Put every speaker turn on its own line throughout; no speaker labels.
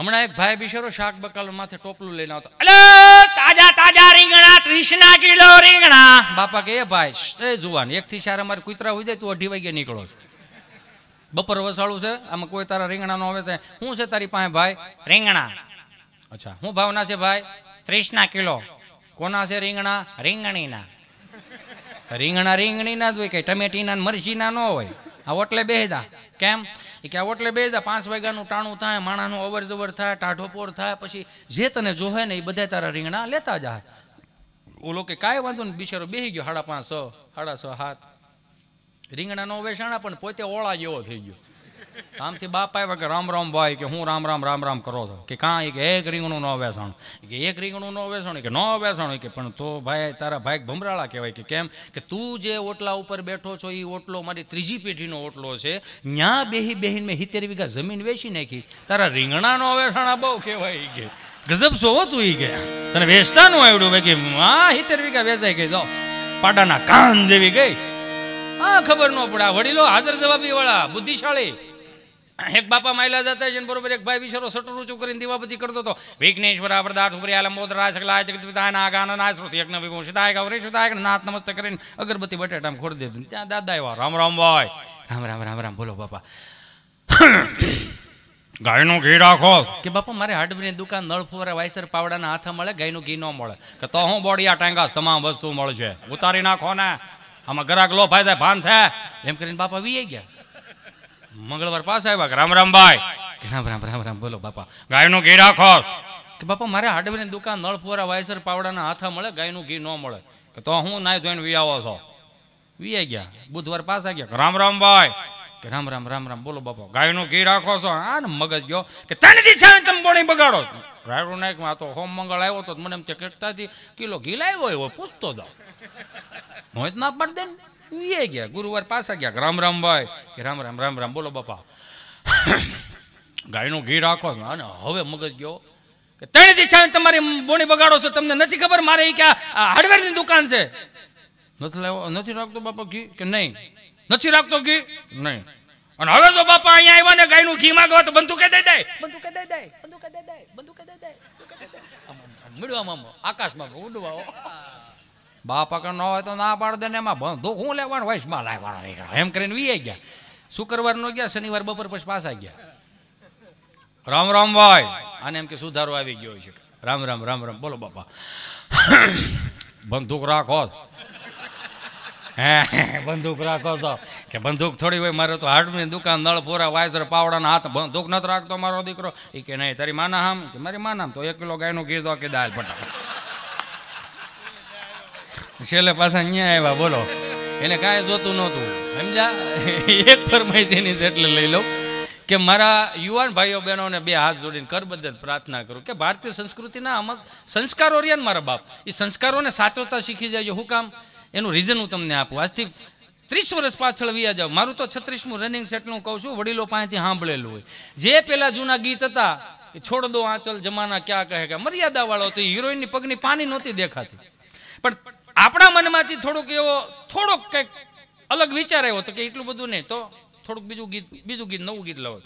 હમણાં એક ભાઈ બિશેરો શાક બકાલ માથે ટોપલું લઈને આવતો અલે
તાજા તાજા રીંગણા ત્રીસના કિલો રીંગણા
બાપા કે એ ભાઈ એ જુવાન એક થી ચાર અમારે કુતરા હોય જાય તું અઢી વાગે નીકળો છો બપોર વસાળું છે આમાં કોઈ તારા રીંગણા નો આવે છે શું છે તારી પાસે ભાઈ રીંગણા અચ્છા હું ભાવના છે ભાઈ ત્રીસના કિલો કોના છે રીંગણા રીંગણીના રીંગણા રીંગણીના જ હોય કે ટમેટીના મરચીના ન હોય આ ઓટલે બેહદા કેમ એ કે ઓટલે બે પાંચ વાગ્યાનું ટાણું થાય માણાનું અવર જવર થાય ટાઢોપોર થાય પછી જે તને જોહે ને એ બધા તારા રીંગણા લેતા જાય ઓલો કે કાંઈ વાંધો ને બિચારો બેસી ગયો સાડા પાંચ સાડા છ હાથ રીંગણાનો વેચાણા પણ પોતે ઓળા જેવો થઈ ગયો આમથી બાપ આવ્યા કે રામ રામ ભાઈ કે હું રામ રામ રામ રામ કરો છો કે કાં કે એક રીંગણું ન વેસણ કે એક રીંગણું ન વેસણ કે ન વેસણ કે પણ તો ભાઈ તારા ભાઈ ભમરાળા કહેવાય કે કેમ કે તું જે ઓટલા ઉપર બેઠો છો એ ઓટલો મારી ત્રીજી પેઢીનો ઓટલો છે ન્યા બેહી બેહીને મેં હિતેર વીઘા જમીન વેચી નાખી તારા રીંગણાનો વેસણ આ બહુ કહેવાય કે ગજબ સો હતું એ કે તને વેચતાનું આવડ્યું કે હા સિત્તેર વીઘા વેચાઈ ગઈ જાઓ પાડાના કાન જેવી ગઈ આ ખબર ન પડે આ વડીલો હાજર જવાબી વાળા બુદ્ધિશાળી એક બાપા માયલા જતા છે બરોબર એક ભાઈ બિચારો સટર ઊંચું કરીને દીવાબત્તી કરતો હતો વિઘ્નેશ્વર વરદાર્થ ઉપર આલંબોધરા સકલા જગદપિતાના ગાના એક નવી ગુણસિદાય ગૌરીશદાય નાથ નમસ્તે કરીને અગરબત્તી બટેટામ ખોડી દે ત્યાં દાદા આવ્યા રામ રામ ભાઈ રામ રામ રામ રામ બોલો બાપા ગાયનું ઘી રાખો કે બાપા મારે હાર્ડવેરની દુકાન નળ ફોરે વાયસર પાવડાના હાથા મળે ગાયનું ઘી ન મળે કે તો હું બોડિયા ટાંગાસ તમામ વસ્તુ મળે છે ઉતારી નાખો ને આમાં ગ્રાહક લો ફાયદા ભાન છે એમ કરીને બાપા વી ગયા મંગળવાર પાસ આવ્યા રામ રામભાઈ રામ રામ રામ રામ બોલો બાપા ગાયનું ઘી રાખો કે બાપા મારે હાડવાની દુકાન નળ ફોરા વાયસર પાવડાના હાથા મળે ગાયનું ઘી ન મળે કે તો હું નાય જોઈને વી આવો છો વી આવી ગયા બુધવાર પાસ આવી ગયા રામ રામભાઈ કે રામ રામ રામ રામ બોલો બાપા ગાયનું ઘી રાખો છો આ ને મગજ ગયો કે તનથી છે તમે બોણી બગાડો નાયક માં તો હોમ મંગળ આવ્યો તો મને એમ તે કેટલાથી કિલો ઘી લાવ્યો હોય પૂછતો હતો મોહિત ના પાડી દે ને એ ગયા ગુરુવાર પાછા ગયા રામ રામ ભાઈ કે રામ રામ રામ રામ બોલો બાપા ગાયનું ઘી રાખો અને હવે મગજ ગયો કે ત્રણ દિશાને તમારી બોણી બગાડો છો તમને નથી ખબર મારે એ ક્યાં આ હાર્ડવેરની દુકાન છે નથી લેવો નથી રાખતો બાપા ઘી કે નહીં નથી રાખતો ઘી નહીં અને હવે તો બાપા અહીંયા આવ્યા ને ગાયનું ઘી માગવા તો બંદૂકે દઈ દે બંદૂકે દઈ દે બંદૂકે
દઈ દે બંદૂકે દઈ દે
મિડવામાં આકાશમાં ઉડવાઓ બાપ આગળ ન હોય તો ના પાડ દે ને એમાં હું લેવાનું વયસમાં લાવવાનો એમ કરીને વી ગયા શુક્રવારનો ગયા શનિવાર બપોર પછી પાછા ગયા રામ રામ ભાઈ અને એમ કે સુધારો આવી ગયો છે રામ રામ રામ રામ બોલો બાપા બંદૂક રાખો હે બંદૂક રાખો તો કે બંદૂક થોડી હોય મારે તો હાર્ડની દુકાન નળ પૂરા વાયસર પાવડાના હાથ બંદૂક નથી રાખતો મારો દીકરો એ કે નહીં તારી માના આમ કે મારી માના આમ તો એક કિલો ગાયનું ઘી દો કે દાલ ફટાફટ છેલ્લે પાછા અહીંયા આવ્યા બોલો એને કાંઈ જોતું નહોતું સમજા એક ફરમાઈશ એની એટલે લઈ લઉં કે મારા યુવાન ભાઈઓ બહેનોને બે હાથ જોડીને કરબદ્ધ પ્રાર્થના કરું કે ભારતીય સંસ્કૃતિના અમુક સંસ્કારો રહ્યા ને મારા બાપ એ સંસ્કારોને સાચવતા શીખી જાય હું કામ એનું રીઝન હું તમને આપું આજથી ત્રીસ વર્ષ પાછળ વ્યા જાવ મારું તો છત્રીસમું રનિંગ સેટલું કહું છું વડીલો પાસેથી સાંભળેલું હોય જે પેલા જૂના ગીત હતા કે છોડ દો આંચલ જમાના ક્યાં કહે કે મર્યાદાવાળો હતો હિરોઈનની પગની પાણી નહોતી દેખાતી પણ આપણા મનમાંથી થોડુંક એવો થોડોક કંઈક અલગ વિચાર આવ્યો તો કે એટલું બધું નહીં તો થોડુંક બીજું ગીત બીજું ગીત નવું ગીત લવો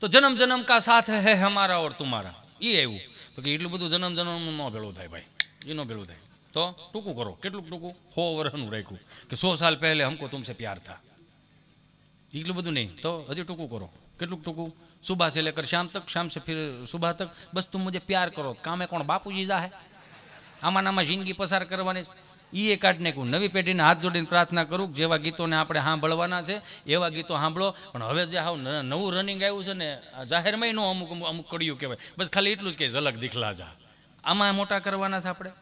તો જન્મ જન્મ કા સાથ હે હમારા ઓર તુમારા એ આવ્યું તો કે એટલું બધું જન્મ જન્મનું ન ભેળું થાય ભાઈ એ ન ભેળું થાય તો ટૂંકું કરો કેટલું ટૂંકું સો વર્ષનું રાખ્યું કે સો સાલ પહેલે હમકો તુમસે પ્યાર થા એટલું બધું નહીં તો હજી ટૂંકું કરો કેટલું ટૂંકું સુબહ સે લેકર શામ તક શામ સે ફિર સુભા તક બસ તું મુજે પ્યાર કરો કામે કોણ બાપુજી જા હે આમાં જિંદગી પસાર કરવાની એ એકાદ ને કહું નવી પેઢીને હાથ જોડીને પ્રાર્થના કરું જેવા ગીતોને આપણે સાંભળવાના છે એવા ગીતો સાંભળો પણ હવે જે હાવ નવું રનિંગ આવ્યું છે ને જાહેરમાં નો અમુક અમુક કડિયું કહેવાય બસ ખાલી એટલું જ કે ઝલક દીખલા જા આમાં મોટા કરવાના છે આપણે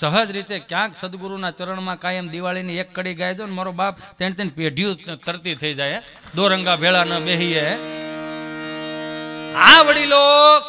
સહજ રીતે ક્યાંક સદગુરુના ચરણમાં કાયમ દિવાળીની એક કડી ગાય દો ને મારો બાપ તેને તેને પેઢીઓ તરતી થઈ જાય દોરંગા ભેળા ન બેહીએ આ વડીલો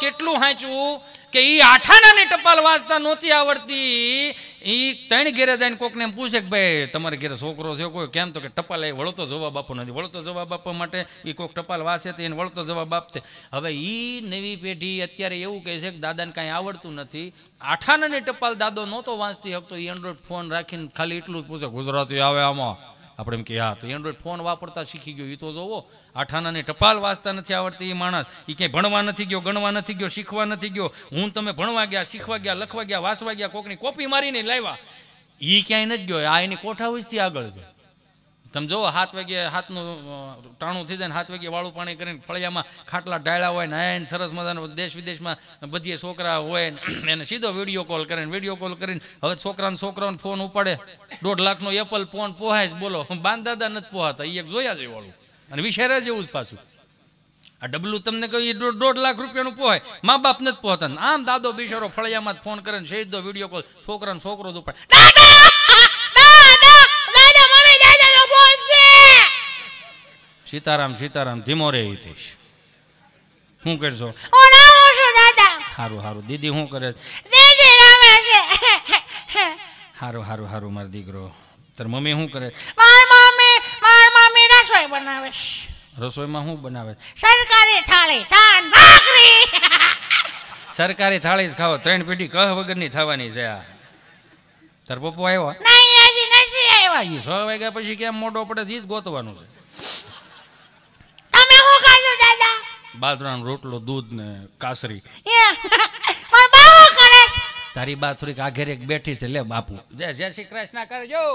કેટલું હાંચવું કે એ આઠાનાને ટપાલ વાંચતા નહોતી આવડતી એ ત્રણ ઘેરે જઈને કોકને પૂછે કે ભાઈ તમારે ઘેરે છોકરો છે કોઈ કેમ તો કે ટપાલ એ વળતો જવાબ આપવો નથી વળતો જવાબ આપવા માટે ઈ કોક ટપાલ વાંચે તો એને વળતો જવાબ આપશે હવે એ નવી પેઢી અત્યારે એવું કહે છે કે દાદાને કાંઈ આવડતું નથી આઠાનાને ટપાલ દાદો નહોતો વાંચતી શકતો એ એન્ડ્રોઈડ ફોન રાખીને ખાલી એટલું જ પૂછે ગુજરાતી આવે આમાં આપણે એમ કે હા તો એન્ડ્રોઈડ ફોન વાપરતા શીખી ગયો એ તો જોવો આઠાનાને ટપાલ વાંચતા નથી આવડતી એ માણસ એ ક્યાંય ભણવા નથી ગયો ગણવા નથી ગયો શીખવા નથી ગયો હું તમે ભણવા ગયા શીખવા ગયા લખવા ગયા વાંચવા ગયા કોકની કોપી મારીને લાવ્યા એ ક્યાંય નથી ગયો આ એની કોઠાવીજથી આગળ છે તમે જુઓ હાથ વાગ્યે હાથનું ટાણું થઈ જાય ને હાથ વાગે વાળું પાણી કરીને ફળિયામાં ખાટલા ડાળ્યા હોય ને આયન સરસ મજાના દેશ વિદેશમાં બધીએ છોકરા હોય એને સીધો વિડીયો કોલ કરીને વિડીયો કોલ કરીને હવે છોકરાને છોકરાઓને ફોન ઉપાડે દોઢ લાખનો એપલ ફોન પોહાય જ બોલો બાંધાદા નથી પોહાતા એ એક જોયા જાય વાળું અને વિશેરા જેવું જ પાછું આ ડબલું તમને કહ્યું એ દોઢ લાખ રૂપિયાનું પોહાય મા બાપ નથી પહોંચતા આમ દાદો બિચારો ફળિયામાં જ ફોન કરે ને શહીદો વિડીયો કોલ છોકરાને છોકરો જ ઉપાડે સીતારામ સીતારામ ધીમો રે થઈશ શું કરશો સારું સારું દીદી શું કરે સારું સારું સારું મારો દીકરો તાર મમ્મી શું કરે
રસોઈ બનાવે
રસોઈમાં શું બનાવે
સરકારી થાળી સાન ભાખરી
સરકારી થાળી જ ખાઓ ત્રણ પેઢી કહ વગરની થવાની છે આ તાર પપ્પો આવ્યો નહીં હજી નથી આવ્યો એ છ વાગ્યા પછી કેમ મોટો પડે એ જ ગોતવાનું છે બાજરાનો રોટલો દૂધ ને કાસરી તારી બા થોડીક આઘેર એક બેઠી છે લે બાપુ જય જય શ્રી કૃષ્ણ કરજો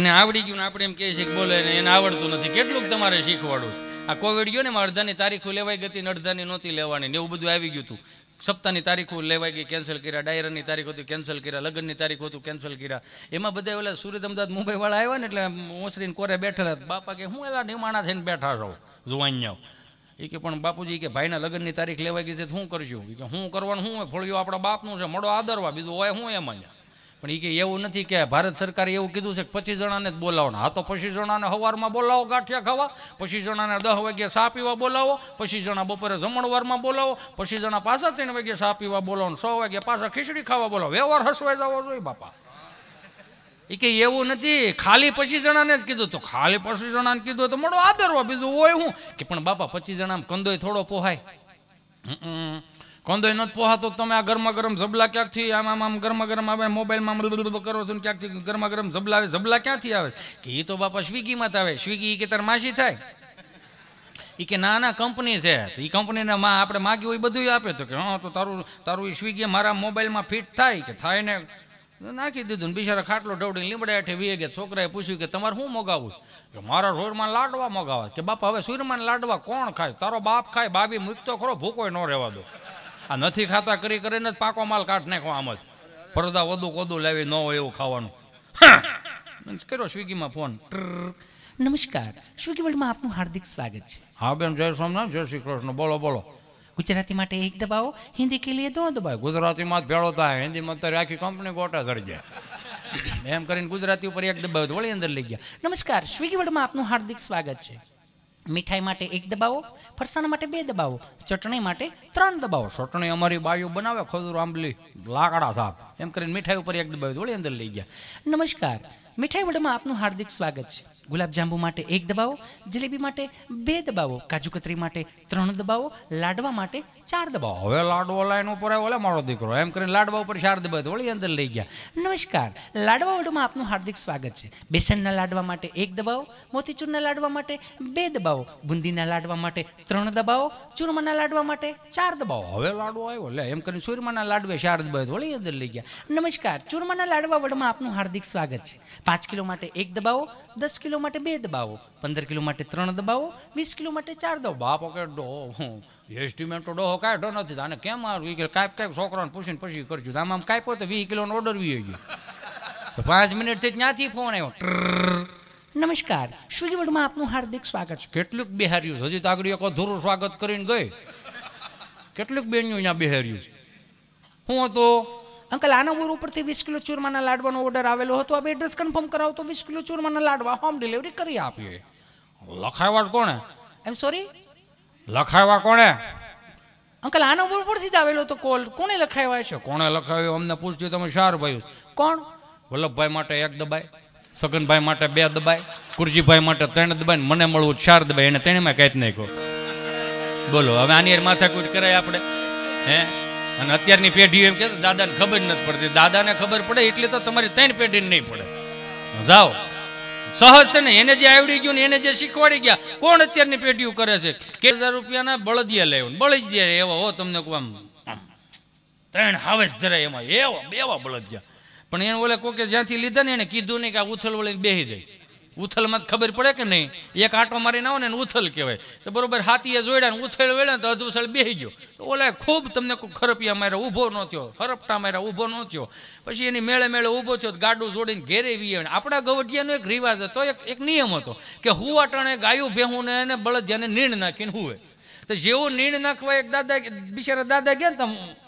એને આવડી ગયું ને આપણે એમ કહે છે કે બોલે એને આવડતું નથી કેટલુંક તમારે શીખવાડું આ કોવિડ ગયો ને અડધાની તારીખો લેવાઈ ગઈ હતી અડધાની નહોતી લેવાની ને એવું બધું આવી ગયું હતું સપ્તાહની તારીખો લેવાઈ ગઈ કેન્સલ કર્યા ડાયરની તારીખ હતી કેન્સલ કર્યા લગ્નની તારીખ હતું કેન્સલ કર્યા એમાં બધા ઓલા સુરત અમદાવાદ મુંબઈવાળા આવ્યા ને એટલે ઓસરીને કોરે બેઠેલા બાપા કે હું એલા નિમાણા થઈને બેઠા રહો છો જુવાન્યાઓ એ કે પણ બાપુજી કે ભાઈના લગ્નની તારીખ લેવાઈ ગઈ છે શું કરજો કે હું કરવાનું શું હોય ફોળિયો આપણા બાપનું છે મળો આદરવા બીજું હોય હું એમાં પણ એ કે એવું નથી કે ભારત સરકારે એવું કીધું છે કે પચીસ જણાને જ બોલાવો હા તો પચીસ જણાને સવારમાં બોલાવો ગાંઠિયા ખાવા પચીસ જણાને દસ વાગ્યે સા પીવા બોલાવો પચીસ જણા બપોરે જમણવારમાં બોલાવો પચીસ જણા પાછા ત્રણ વાગ્યે સા પીવા બોલાવો સો વાગ્યે પાછા ખીચડી ખાવા બોલાવો વ્યવહાર હસવાઈ જવો જોઈએ બાપા એ કે એવું નથી ખાલી પચીસ જણાને જ કીધું તો ખાલી પચીસ જણાને કીધું તો મોડો આદરવા બીજું હોય હું કે પણ બાપા પચીસ જણા કંદોય થોડો પોહાય હમ કોંદોય નથી પોહાતો તમે આ ગરમા ગરમ ઝબલા ક્યાંકથી આમ આમ આમ ગરમા ગરમ આવે મોબાઈલમાં કરો છો ને ક્યાંકથી ગરમા ગરમ ઝબલા આવે ઝબલા ક્યાંથી આવે કે એ તો બાપા સ્વિગીમાં આવે સ્વિગી કે તાર માસી થાય એ કે ના ના કંપની છે એ કંપનીને માં આપણે માગ્યું હોય બધું આપે તો કે હા તો તારું તારું એ સ્વિગી મારા મોબાઈલમાં ફિટ થાય કે થાય ને નાખી દીધું ને બિચારા ખાટલો ઢવડી લીમડા હેઠે વીએ ગયા છોકરાએ પૂછ્યું કે તમારે શું મગાવું કે મારા રોડમાં લાડવા મગાવા કે બાપા હવે સૂરમાં લાડવા કોણ ખાય તારો બાપ ખાય બાબી મૂકતો ખરો ભૂકોય ન રહેવા દો આ નથી ખાતા કરી કરીને પાકો માલ કાઢ નાખો આમ જ પરદા વધુ કોદું લેવી ન હોય એવું ખાવાનું કર્યો સ્વિગીમાં ફોન
નમસ્કાર સ્વિગી વર્લ્ડમાં આપનું હાર્દિક સ્વાગત છે
હા બેન જય સોમનાથ જય શ્રી કૃષ્ણ બોલો બોલો ગુજરાતી માટે એક દબાવો હિન્દી કે લીએ દો દબાવો ગુજરાતીમાં ભેળો થાય હિન્દીમાં તો આખી કંપની ગોટા ધરી જાય એમ કરીને ગુજરાતી ઉપર એક દબાવ્યો વળી અંદર લઈ ગયા
નમસ્કાર સ્વિગી વર્લ્ડમાં આપનું હાર્દિક સ્વાગત છે મીઠાઈ માટે એક દબાવો ફરસાણ માટે બે દબાવો ચટણી માટે ત્રણ દબાવો
ચટણી અમારી બાયું બનાવે ખજૂર
આંબલી લાકડા સાહેબ એમ કરીને મીઠાઈ ઉપર એક દબાવ્યું વળી અંદર લઈ ગયા નમસ્કાર મીઠાઈ વડમાં આપનું હાર્દિક સ્વાગત છે ગુલાબજાંબુ માટે એક દબાવો જલેબી માટે બે દબાવો કાજુ કતરી માટે ત્રણ દબાવો લાડવા માટે ચાર દબાવો
હવે લાડવો લાઈન ઉપર આવ્યો ઓલા મારો દીકરો એમ કરીને લાડવા ઉપર ચાર દબાવો વળી અંદર લઈ ગયા નમસ્કાર
લાડવા વડમાં આપનું હાર્દિક સ્વાગત છે બેસનના લાડવા માટે એક દબાવો મોતીચૂરના લાડવા માટે બે દબાવો બુંદીના લાડવા માટે ત્રણ દબાવો ચૂરમાના લાડવા માટે ચાર દબાવો હવે લાડવો આવ્યો લે એમ કરીને ચૂરમાના લાડવે ચાર દબાવો વળી અંદર લઈ ગયા નમસ્કાર ચૂરમાના લાડવા વડમાં આપનું હાર્દિક સ્વાગત છે પાંચ કિલો માટે એક દબાવો દસ કિલો માટે બે દબાવો પંદર કિલો માટે ત્રણ દબાવો વીસ કિલો માટે ચાર દો
બાપો કે ડો હું એસ્ટિમેટ તો ડોહો કાંઈ ડો નથી અને કેમ કાંઈક કાંઈક છોકરાને પૂછીને પછી કરજો આમ કાંઈ તો વીસ કિલોનો ઓર્ડર વી ગયો પાંચ મિનિટથી ત્યાંથી ફોન આવ્યો
નમસ્કાર સ્વિગી વર્ડમાં આપનું હાર્દિક સ્વાગત છે
કેટલુંક બિહાર્યું છે હજી તો આગળ એક અધૂરું સ્વાગત કરીને ગઈ કેટલુંક બેન્યું અહીંયા બિહાર્યું છે હું હતો
અંકલ આના ઉર ઉપરથી વીસ કિલો ચૂરમાના લાડવાનો ઓર્ડર આવેલો હતો હવે એડ્રેસ કન્ફર્મ કરાવો તો વીસ કિલો ચૂરમાના લાડવા હોમ ડિલિવરી કરી
આપીએ લખાવ્યા કોણે એમ સોરી લખાવ્યા કોણે
અંકલ આના ઉર ઉપરથી જ આવેલો હતો કોલ કોણે લખાવ્યા
છે કોણે લખાવ્યો અમને પૂછ્યું તમે શાર ભાઈ કોણ વલ્લભભાઈ માટે એક દબાય સગનભાઈ માટે બે દબાય કુરજીભાઈ માટે ત્રણ દબાય મને મળવું ચાર દબાય એને ત્રણેમાં કંઈ જ નહીં કહો બોલો હવે આની માથા માથાકૂટ કરાય આપણે હે અને અત્યારની પેઢી એમ કે દાદાને ખબર નથી પડતી દાદાને ખબર પડે એટલે તો તમારી ત્રણ પેઢીને નહીં પડે જાઓ સહજ છે ને એને જે આવડી ગયું ને એને જે શીખવાડી ગયા કોણ અત્યારની પેઢીઓ કરે છે કે હજાર રૂપિયાના બળદિયા લેવું બળદિયા એવા હો તમને કહું આમ ત્રણ હાવે જ ધરાય એમાં એવા બેવા બળદિયા પણ એને ઓલે કોકે જ્યાંથી લીધા ને એને કીધું નહીં કે આ ઉથલ વળી બેસી જાય ઉથલમાં ખબર પડે કે નહીં એક આંટો મારી ના ને ઉથલ કહેવાય તો બરોબર હાથીએ જોડ્યા ને ઉથલ વેળ્યા તો અધુસળ બેહી ગયો તો ઓલા ખૂબ તમને ખરપિયા માર્યા ઊભો ન થયો ખરપટા માર્યા ઊભો ન થયો પછી એની મેળે મેળે ઊભો થયો ગાડું જોડીને ઘેરે વી આપણા ગવટિયાનો એક રિવાજ હતો એક એક નિયમ હતો કે હુવા ટાણે ગાયું ભેહું ને બળદિયાને નીણ નાખીને હુવે તો જેવો નીણ નાખવા એક દાદા બિચારા દાદા ગયા ને તો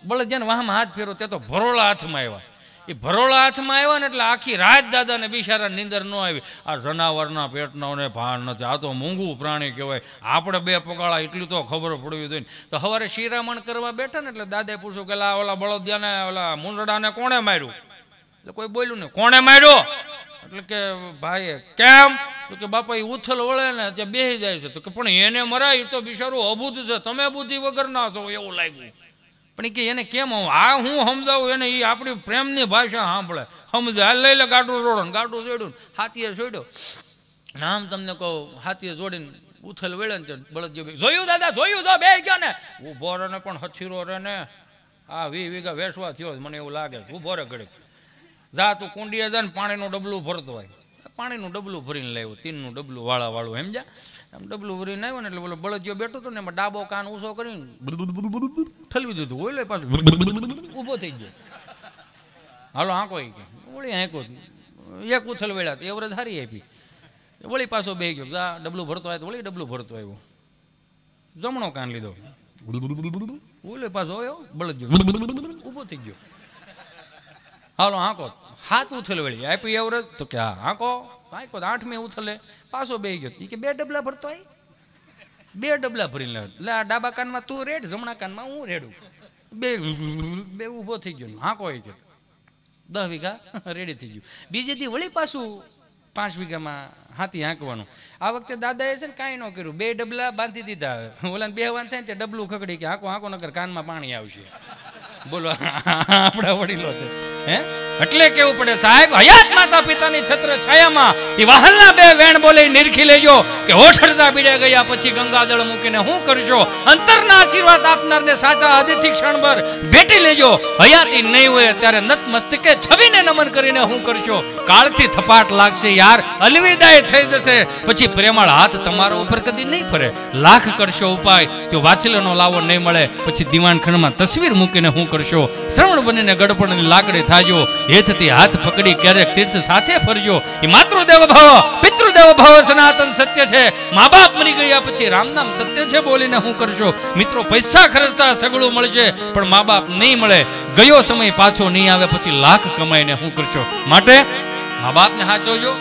બળદિયાને વાહમાં હાથ ફેરો તે તો ભરોળા હાથમાં આવ્યા એ ભરોળ હાથમાં આવ્યા ને એટલે આખી રાત દાદાને બિચારા નીંદર ન આવી આ જનાવરના પેટનોને ભાન નથી આ તો મૂંગું પ્રાણી કહેવાય આપણે બે પગાળા એટલું તો ખબર પડવી જોઈએ તો સવારે શિરામણ કરવા બેઠા ને એટલે દાદાએ પૂછ્યું કે ઓલા બળદ્યાને ઓલા મુંડડાને કોણે માર્યું એટલે કોઈ બોલ્યું ને કોણે માર્યો એટલે કે ભાઈ કેમ તો કે બાપા એ ઉથલ વળે ને ત્યાં બેસી જાય છે તો કે પણ એને મરાય તો બિચારું અબુદ્ધ છે તમે બુદ્ધિ વગર ના છો એવું લાગ્યું પણ કે એને કેમ આ હું સમજાવું એને એ આપણી પ્રેમની ભાષા સાંભળે સમજાય લઈ લે ગાડું જોડો ને ગાડું જોડ્યું હાથીએ જોડ્યો નામ તમને કહો હાથીએ જોડીને ઉથલ વેળે ને બળદ જોયું દાદા જોયું જો બે ગયો ને ઊભો રહે ને પણ હથીરો રે ને આ વી વીઘા વેસવા થયો મને એવું લાગે ઊભો રે ઘડીક જા તું કુંડીએ જાય ને પાણીનું ડબલું ભરતો હોય પાણીનું ડબલું ભરીને લાવ્યો તીનનું ડબલું વાળા વાળું સમજ્યા આમ ડબલું ભરીને આવ્યો ને એટલે બોલો બળદિયો બેઠો હતો ને એમાં ડાબો કાન ઊંચો કરીને ઠલવી દીધું ઓઈલો પાછું ઊભો થઈ ગયો હાલો હાંકો કે વળી હાંકો એક ઉથલ ઉથલવેળા તો એવરેજ હારી આપી વળી પાછો બે ગયો જા ડબલું ભરતો આવ્યો વળી ડબલું ભરતો આવ્યો જમણો કાન લીધો ઓલે પાછો આવ્યો બળદ ગયો ઊભો થઈ ગયો હાલો હાંકો હાથ ઉથલ વળી આપી અવરત તો કે હા હાંકો આઠ આઠમે ઉથલે પાછો બે ગયો કે બે ડબલા ભરતો આય બે ડબલા ભરીને એટલે આ ડાબા કાનમાં તું રેડ જમણા કાનમાં હું રેડું બે બે ઊભો થઈ ગયો હાંકો એ ગયો દસ વીઘા રેડી થઈ ગયું બીજે દી વળી પાછું પાંચ વીઘામાં હાથી હાંકવાનું આ વખતે દાદાએ છે ને કાંઈ ન કર્યું બે ડબલા બાંધી દીધા ઓલાને બે વાન થાય ને તે ડબલું ખકડી કે હાંકો હાંકો નગર કાનમાં પાણી આવશે બોલો આપણા વડીલો છે એટલે કેવું પડે સાહેબ હયાત માતા પિતાની છત્ર છાયામાં એ વાહલના બે વેણ બોલે નિરખી લેજો કે ઓઠડતા પીડ્યા ગયા પછી ગંગાજળ મૂકીને હું કરજો અંતરના આશીર્વાદ આપનારને સાચા ક્ષણ પર ભેટી લેજો હયાતી નહીં હોય ત્યારે મસ્તકે છબીને નમન કરીને હું કરશો કાળથી થપાટ લાગશે યાર અલવિદાય થઈ જશે પછી પ્રેમાળ હાથ તમારા ઉપર કદી નહીં ફરે લાખ કરશો ઉપાય તો વાંચલેનો લાવો નહીં મળે પછી દીવાનખંડમાં તસવીર મૂકીને હું કરશો શ્રવણ બનીને ગડપણની લાકડી થાજો હેથથી હાથ પકડી ક્યારેક તીર્થ સાથે ફરજો એ માતૃદેવ ભાવ પિતૃદેવ ભાવ સનાતન સત્ય છે મા બાપ મરી ગયા પછી રામનામ સત્ય છે બોલીને હું કરશો મિત્રો પૈસા ખર્ચતા સગળું મળશે પણ મા બાપ નહીં મળે ગયો સમય પાછો નહીં આવે પછી લાખ કમાઈને શું કરશો માટે મા બાપને સાચવજો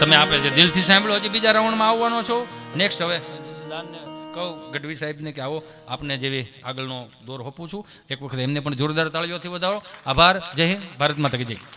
તમે આપે છે દિલથી સાંભળો હજી બીજા રાઉન્ડમાં આવવાનો છો નેક્સ્ટ હવે કહું ગઢવી સાહેબને કે આવો આપને જેવી આગળનો દોર હોપું છું એક વખત એમને પણ જોરદાર તાળીઓથી વધારો આભાર જય હિન્દ ભારતમાં માતા જય